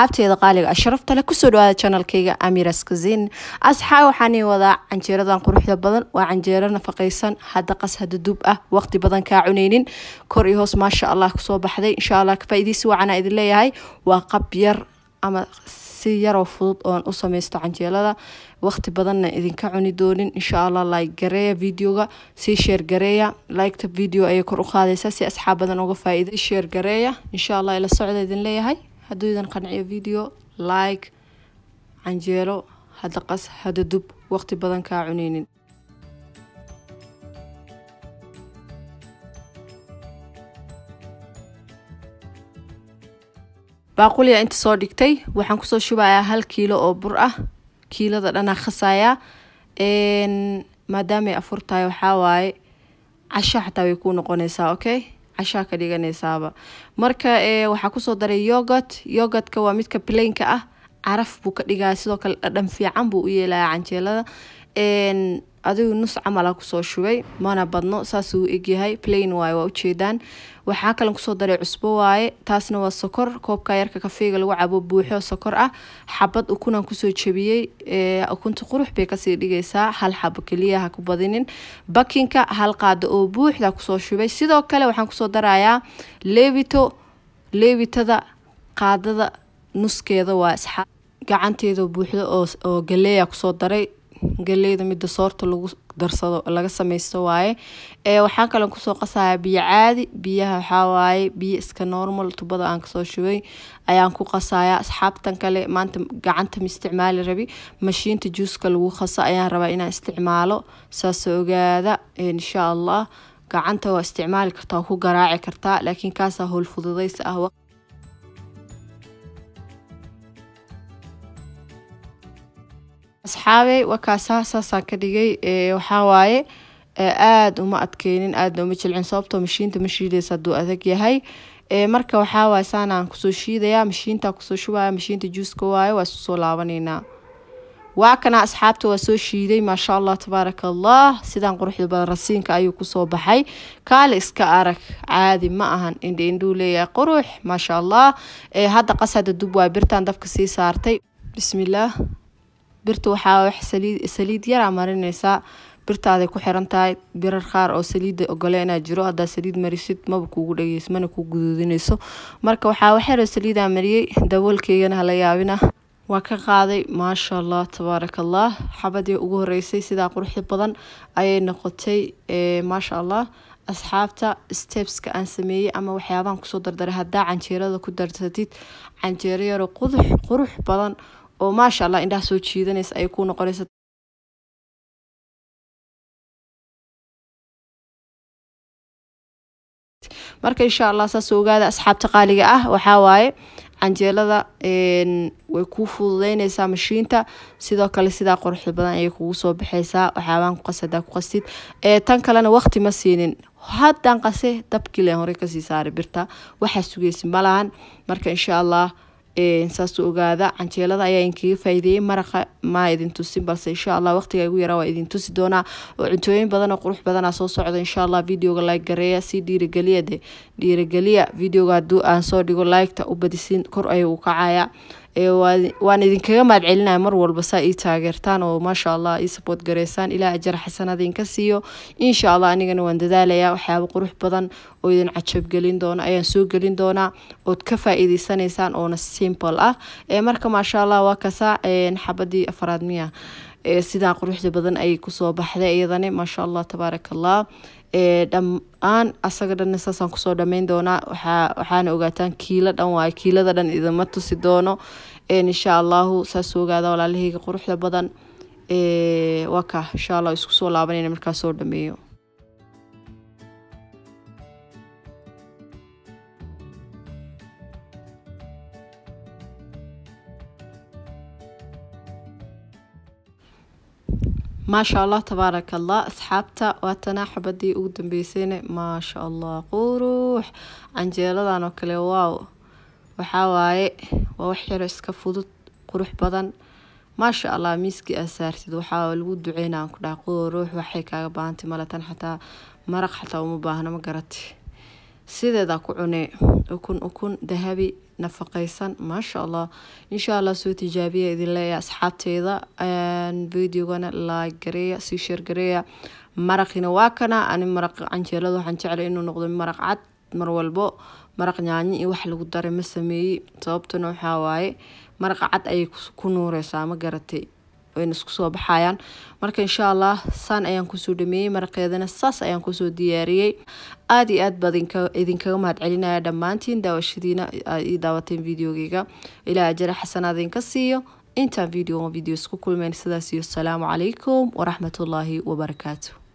asxaabteeda qaaliga sharafta leh kusoo dhawaada janalkayga amiras kazin asxaa waxaani wadaa canjeeradan quruxda badan waa canjeero nafaqaysan hadda qas hada duub ah waqti badan kaa cunaynin kor iyo hoos maasha allah kusoo baxday insha allah faa'iidiisi wacanaa idin leeyahay waa qab yar ama si yaroo fudud oon u samaysto canjeelada waqti badanna idinka cuni doonin insha allah like gareeya videoga sii sheer gareeya liketa video ayay kor u qaadaysaa si asxaab badan uga faa'iiday sheer gareeya insha allah ila socda idin leeyahay hadduu idan qanciyo video like canjeelo hadda qas hadda dub waqti badan kaa cunaynin baaquliya inta soo dhigtay waxaan kusoo shubayaa hal kiilo oo bur ah kiilada dhanaa khasayaa maadaamay afurtahay tahay waxaa waaye casho xataa way kuu noqonaysaa okay cashaa ka dhiganaysaaba marka waxaa kusoo daray yogat yogotka waa midka playnka ah caraf buu ka dhigaa sidoo kale dhadhan fiican buu u yeelaya canjeelada adigu nus camal kusoo shubay mana badno saasuu egyahay plain waaye waa ujeedaan waxaa kalan kusoo daray cusbo waaye taasna waa sokor koobka yarka kafeega lagu cabo buuxo sokor ah xabad ukunan kusoo jebiyey ukunta qurux bay kasii dhigaysaa hal xabo keliya ha ku badinin bakinka hal qaada oo buuxda kusoo shubay sidoo kale waxaan kusoo darayaa leevito leevitada qaadada nuskeeda waa isxa gacanteeda buuxdo oo galeeya kusoo daray galeyda mida soorta lagu darsado laga sameysto waaye ee waxaan kalen kusoo qasaya biyo caadi biyaha waxawaaye biyo iska normal tubada aan kasoo shubay ayaan ku qasaya asxaabtan kale maanta gacanta ma isticmaali rabi mashiinta juuska lagu qasa ayaan rabaa inaan isticmaalo saasoo ogaada insha allah gacanta waa isticmaali kartaa ku garaaci kartaa laakiin kaasaa howlfududaysa ah asxaabey wakaasaa saasaa ka dhigay waxawaaye aada uma adkeynin aadna uma jilcin sababtoo mashiinta ma shiidaysa haduu adag yahay marka waxaawaay saanaan kusoo shiidaya mashiintaa kusoo shubaya mashiinta juuska waaye waa isu soo laabaneynaa waa kana asxaabta waa soo shiiday maasha allah tabaaraka allah sidaan quruxda badan rasiinka ayuu kusoo baxay kaale iska arag caadi ma ahan indhe leeyahay qurux maasha allah hadda qasada dub waa birtaan dabka sii saartay bismillaah birta waxaa wax saliid yaraa marineysaa birtaaday ku xiran tahay birar qaar oo saliida ogole inaa jiro hadaa saliid marisid maba kuugu dhageys mana kuu guduudinayso marka waxaa waxyaro saliidaa mariyey daboolkeygana hala yaabina ah. waa ka qaaday maasha allah tabaaraka allah xabadii ugu horreysay sidaa quruxda badan ayay noqotay maasha allah asxaabta stepska aan sameeyey ama waxyaabahan kusoo dardaray hadaa canjeerada ku darsatid canjeero yaroo qurux badan oo maasha allah indhaha soo jiidanaysa ay ku noqonaysa marka insha allah saas ogaada asxaabta qaaliga ah waxaa waaye canjeelada way kuu fududeyneysaa mashiinta sidoo kale sidaa quruxda badan ayay kugu soo baxaysaa waxyaabaan kuqasadaa ku qastid tan kalena waqti ma siinin haddaan qase dabkiilen horey kasii saara birta waxaa sugeysa malahan marka insha allah saasuu ogaada canjeelada ayaa idinkaga faa'iideeyey maraqa maa idin tusin balse insha allah waqtiga igu yaraa waa idin tusi doonaa oo cuntooyin badan oo qurux badana soo socda insha allah videoga like gareeya sii dhiirigeliya de dhiirigeliya videoga hadduu aan soo dhigo liketa u badisin kor ayuu u kacayaa waan idinkaga mahad celinaya mar walba saa ii taageertaan oo maasha allah ii sabood gareysaan ilaa ajar xasanada inka siiyo insha allah anigana waan dadaalayaa waxyaaba qurux badan oo idin cajabgelin doona ayaan soo gelin doonaa ood ka faa-iideysanaysaan oona simple ah marka maasha allah waa kasaa xabadii afraad miya sidaa quruxda badan ayay kusoo baxday iyadani maasha allah tabaaraka allah dhammaan asaga dhanna saasaan kusoo dhammayn doonaa waxaana ogaataan kiila dhan waay kiilada dhan idinma tusi doono insha allahu saasuu ogaada walaalahayga quruxda badan waa ka insha allah isku soo laabanayna markaa soo dhameeyo maasha allah tabaarak allah asxaabta waatanaa xabadii ugu dambeysayna maasha allah quruux canjeeladan oo kale waaw waxaa waaye waa wax yaro iska fudud qurux badan maasha allah miiskii aad saartid waxaa lagu duceynaan ku dhaha quruux waxay kaaga baahantay tan xataa maraq xataa uma baahno ma garatay sideedaa ku cunee ukun ukun dahabi nafaqaysan maasha allah insha allah soo tijaabiya idin leeya asxaabteeda videogana laag gareeya sii sheer gareeya maraqina waa kana ani maraq canjeelada waxaan jeclay inuu noqdo maraq cad mar walbo maraq nyaanyi iyo wax lagu daray ma sameeyey sababtana waxaa waaye maraqa cad ayay ku nuureysaa ma garatay wayna isku soo baxayaan marka insha allah saan ayaan kusoo dhameeyey maraqeedana saas ayaan kusoo diyaariyey aada iyo aada baa idinkaga mahad celinaya dhammaantiin daawashadiina ii daawateen videogeyga ilaa ajara xasanaad idinka siiyo intaan video video isku kulmeyn sidaas iyo asalaamu calaykum waraxmatullaahi wabarakaatu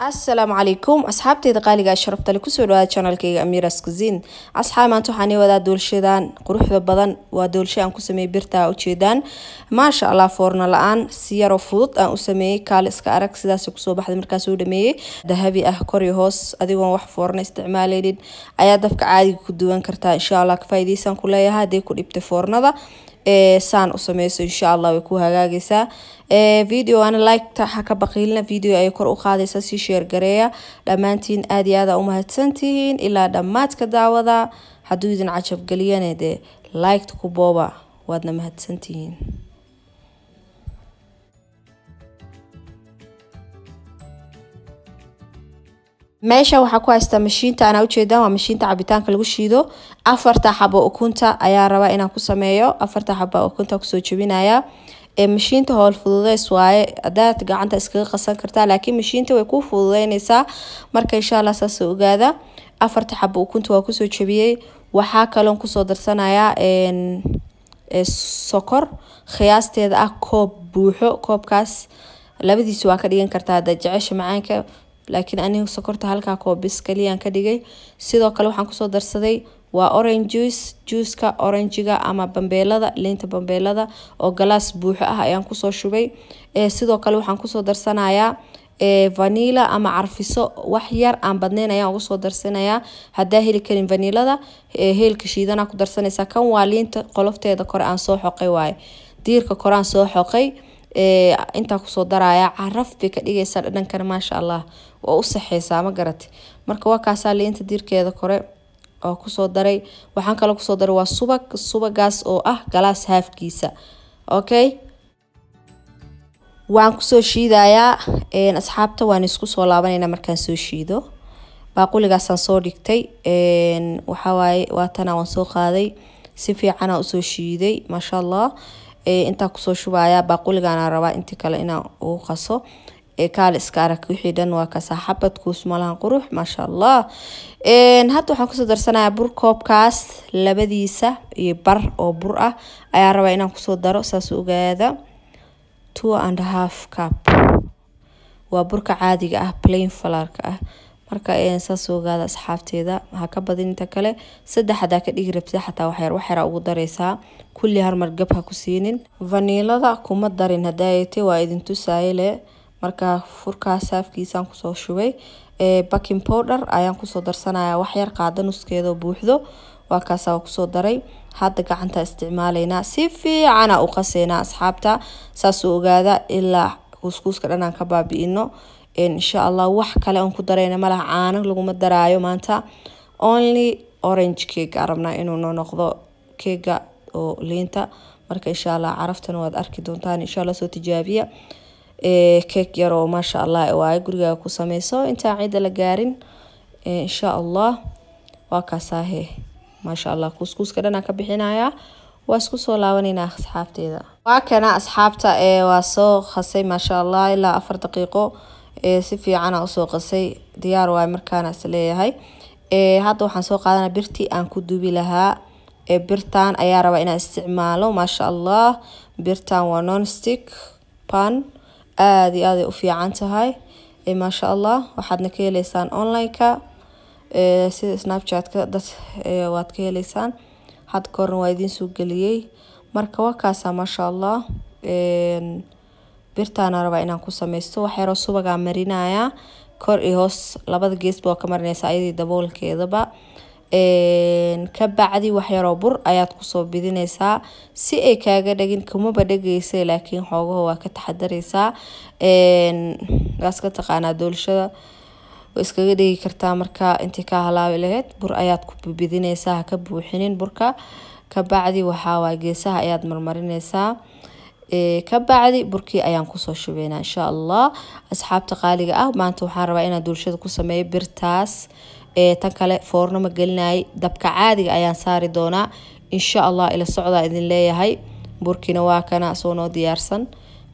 asalaamu calaykum asxaabteyda qaaliga a ah, sharafta kusoo dhawaada janalkeyga amiras kusin asxaab maanta waxaani wadaa doolshadan quruxda badan waa doolsho aan ku sameeyey birtaa ujeedaan maasha allah foorna la-aan si yaroo fudud aan u sameeyey kaale iska arag sidaas kusoo baxda markaa soo dhameeyey dahabi ah kori hoos adigoon wax foorna isticmaaleynin ayaa dabka caadiga ku duwan kartaa insha allah kafaaideysaan ku leeyahay hadee ku dhibtay foornada Eh, saan u sameyso insha allah way ku hagaagaysaa eh, video ana liketa ha ka baqiilina video ayay kor u qaadaysaa sii sheer gareeya dhammaantiin aada iyo aada umahadsantihiin ilaa dhammaadka daawada hadduu idin cajabgeliyane dee liketa ku booba waadna mahadsantihiin meesha waxaa ku haystaa mashiinta anaa ujeedaa waa mashiinta cabitaanka lagu shiido afarta xabo ukunta ayaa rabaa inaan ku sameeyo afarta xaba ukunta kusoo jebinaya mashiinta howl fududeys waaye hadaad gacanta iskaga qasan kartaa laakiin mashiinta way kuu fududeyneysaa marka insha alla saasa ogaada afarta xabo ukunta waa kusoo jebiyey waxaa kaloon kusoo darsanayaa sokor khiyaasteeda ah koob buuxo koobkaas labadiisu waa ka dhigan kartaa hadaad jecesha macaanka laakiin aniga sokorta halkaa koobis kaliyaan ka dhigay sidoo kale waxaan kusoo darsaday waa orange juice juuska oranjiga ama bambeelada liinta bambeelada oo galaas buuxo ah ayaan kusoo shubay eh, sidoo kale waxaan kusoo darsanayaa eh, vanila ama carfiso wax yar aan badneyn ayaan uga darsanayaa hadaa heli karin vanilada eh, heelka shiidana ku darsanaysaa kan waa liinta qolofteeda kore aan soo xoqay waaye diirka kore aan soo xoqay intaa kusoo daraya caraf bay ka dhigaysaa dhadhankana maasha allah waa u saxeysaa ma garate marka waa kaasaa liinta diirkeeda kore oo kusoo daray waxaan kale kusoo daray waa subag subagaas oo ah galaas haafkiisa okay waan kusoo shiidayaa asxaabta waan isku soo laabanayna markaan soo shiido baaquligaasaan soo dhigtay waxawaaye waatana waan soo qaaday si fiicana usoo shiiday maasha allah intaa kusoo shubayaa baaquligaana rabaa intii kale inaan uu qaso kaale iska arag wixii dhan waa ka saaxabad kuusmalaan qurux maasha allah hadda waxaan kusoo darsanayaa bur koobkaas labadiisa iyo bar oo bur ah ayaa rabaa inaan kusoo daro saas ogaada two and half cup waa burka caadiga ah plain falarka ah marka saas ogaada asxaabteeda ha ka badin inta kale saddex hadaa ka dhigi rabtid xataa waxyar waxyara ugu dareysaa kulli harmar gab ha ku siinin vaniilada kuma darin hadaayeete waa idin tusaayeleh marka furkaas haafkiisaan kusoo shubay bakin powder ayaan kusoo darsanaya waxyar qaada nuskeedao buuxdo waakaasa kusoo daray hadda gacanta isticmaaleynaa si fiicana u qaseynaa asxaabta saasuu ogaada ilaa kuuskuuska dhanaan ka baabi'ino insha allah wax kale oon ku dareyna malaha caano laguma daraayo maanta only orange keega rabnaa inuu no noqdo keega oo liinta marka insha allah caraftan waad arki doontaan insha allah soo tijaabiya keeg yaroo maasha allah waayo gurigaaga ku sameyso intaan ciida la gaarin insha allah waa kaasaahe maasha allah kuuskuuska dhanaa ka bixinayaa waa isku soo laabanayna asxaabteeda waa kana asxaabta waa soo qasay maasha allah ilaa afar daqiiqo si fiicana usoo qasay diyaar waay markaana isleeyahay hadda waxaan soo qaadana birtii aan ku dubi lahaa birtan ayaa rabaa inaan isticmaalo maasha allah birtan waa nonstick pan aada iyo aad ay u fiican tahay eh, maasha allah waxaadna ka heleysaan onlineka eh, sida snapchatka dad eh, waad ka heleysaan had korna waa idiin soo geliyey marka waa kaasa maasha allah birtaana rabaa inaan ku sameysto waxyaroo subagaa marinayaa kor iyo hoos labada geesba waa ka marinaysa ayadii daboolkeedaba kabacdi waxyaroo bur ayaad kusoo bidineysaa si ay kaaga dhagin kumaba dhageysa laakiin xoogaho waa ka taxadareysaa waaska taqaanaa doolshada waa iskaga dhigi kartaa markaa intii ka halaabi lahayd bur ayaad ku bidineysaa haka buuxinin burka kabacdi waxaawaa geesaha ayaad marmarineysaa kabacdi burkii ayaan kusoo shubeynaa insha allah asxaabta qaaliga ah maanta waxaan rabaa inaa doolshada ku sameeyo birtaas tan kale foorno ma gelinaayay dabka caadiga ayaan saari doonaa insha allah ila socdaa idin leeyahay burkina waa kana soo noo diyaarsan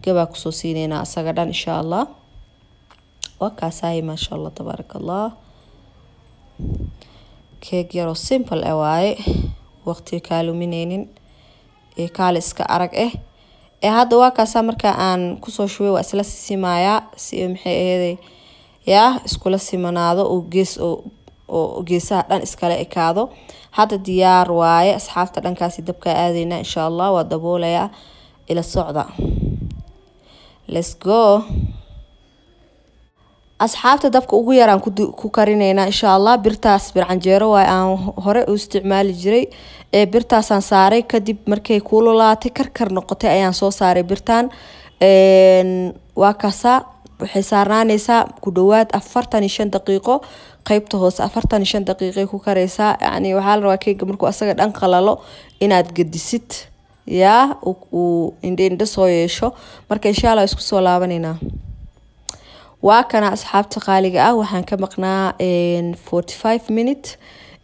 gabaa kusoo siineynaa isaga dhan insha allah waa kaasahay maasha allah tabaaraka allah keeg yaroo simple e waaye waqtiga kaalumineynin ee kaale iska arag eh ee hadda waa marka aan kusoo shubay waa isla simaayaa si maxay aheeday yaa iskula simanaado oo gees oo oo geesaha dhan iskala ekaado hadda diyaar waaye asxaabta dhankaasi dabka aadeynaa insha allah waa daboolayaa ila socda lets go asxaabta dabka ugu yaraan ku karineynaa insha allah birtaas bircanjeero waay aan hore u isticmaali jiray ee birtaasaan saaray kadib markay kuululaatay karkar noqotay ayaan soo saaray birtaan waa kasa waxay saarnaaneysaa ku dhawaad afartan iyo shan daqiiqo qeybta hoose afartan shan daqiiqay ku karaysaa yani waxaa la rabaa keega markuu asaga dhan qalalo inaad gedisid yaa uu indhe indho soo yeesho marka insha alla isku soo laabaneynaa waa kana asxaabta qaaliga ah waxaan ka maqnaa forty five minute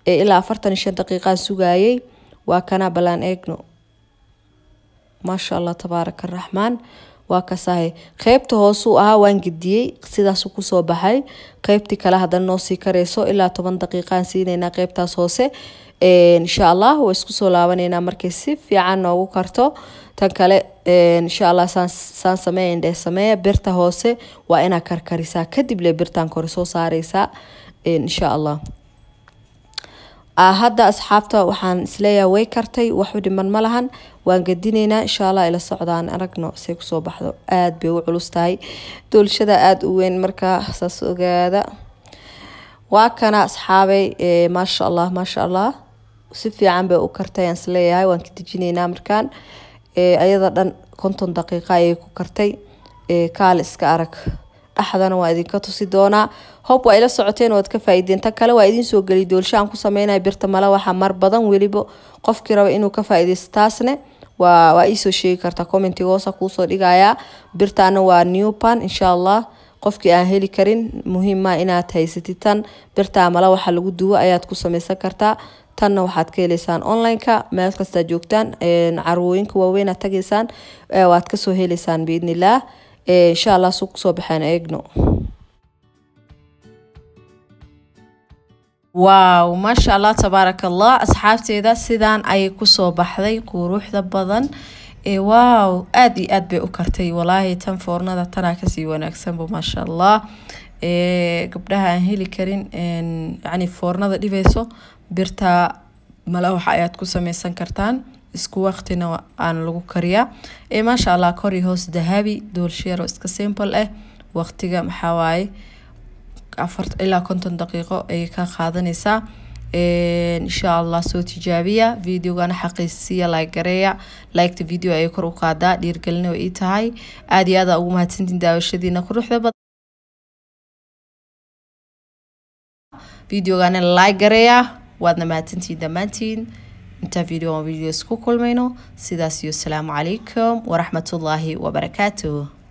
ee ilaa afartan iyo shan daqiiqaan sugayay waa kana balaan eegno maasha allah tabaaraka araxmaan waa kasahay qeybta hoosu ahaa waan gidiyey sidaasuu kusoo baxay qeybtii kale haddana noo sii kareyso ilaa toban daqiiqaan siinaynaa qeybtaas hoose insha allah waa isku soo laabaneynaa markay si fiican noogu karto tan kale insha allah saan sameeya indhee sameeya birta hoose waa inaa karkarisaa kadib le birtaan kore soo saareysaa insha allah Ah, hadda asxaabta waxaan isleeyahay way kartay waxu dhiman ma lahan waan gadineynaa insha allah ila socdaan aragno say kusoo baxdo aada bay u culus tahay doolshada aada u weyn markaa saas ogaada waa kana asxaabay eh, maasha allah maasha allah si fiican bay u kartay aan isleeyahay waan ka dejineynaa markaan eh, ayada dhan konton daqiiqa ayay ku kartay eh, kaal iska arag axdana waa idinka tusi doonaa hob waa ila socoteen oo aad ka faa kale waa idiin soo geliy doolsho aan ku sameynaya birta male waxaa mar badan weliba qofkii raba inuu ka faa-ideysto waa iisoo sheegi kartaa commentiga hoosa kuusoo dhigayaa birtaana waa newpan insha allah qofkii aan heli karin muhiima inaad haysatid tan male waxa lagu duwo ayaad ku sameysan kartaa tanna waxaad ka heleysaan onlineka meel kastaad joogtaan carwooyinka waaweyn aad waad kasoo heleysaan biidnillaah Eh, insha allah su kusoo baxeen eegno waaw maasha allah tabaarak allah asxaabteeda sidaan ayay kusoo baxday quruuxda badan eh, waaw aada iyo aada bay u kartay walaahi tan foornada tanaa kasii wanaagsanba maasha allah eh, gabdhaha aan heli karin yani foornada dhibayso birtaa malawax ayaad ku sameysan kartaan isku waqtina aan lagu kariyaa maasha allah kor iyo hoos dahabi doolsheero iska simple ah waqtiga maxaawaaye afar ilaa konton daqiiqo ayay ka qaadanaysaa insha allah soo tijaabiya videogana xaqiisiya like gareeya video ayay kor u qaadaa dhiirgelina way ii tahay aada iyo aada ugu mahadsantiin daawashadiina quruxda badan videogana like waadna mahadsantiin dhammaantiin intaa video aan videos ku kulmayno sidaas iyo asalaamu calaykum waraxmatullaahi wabarakaatuh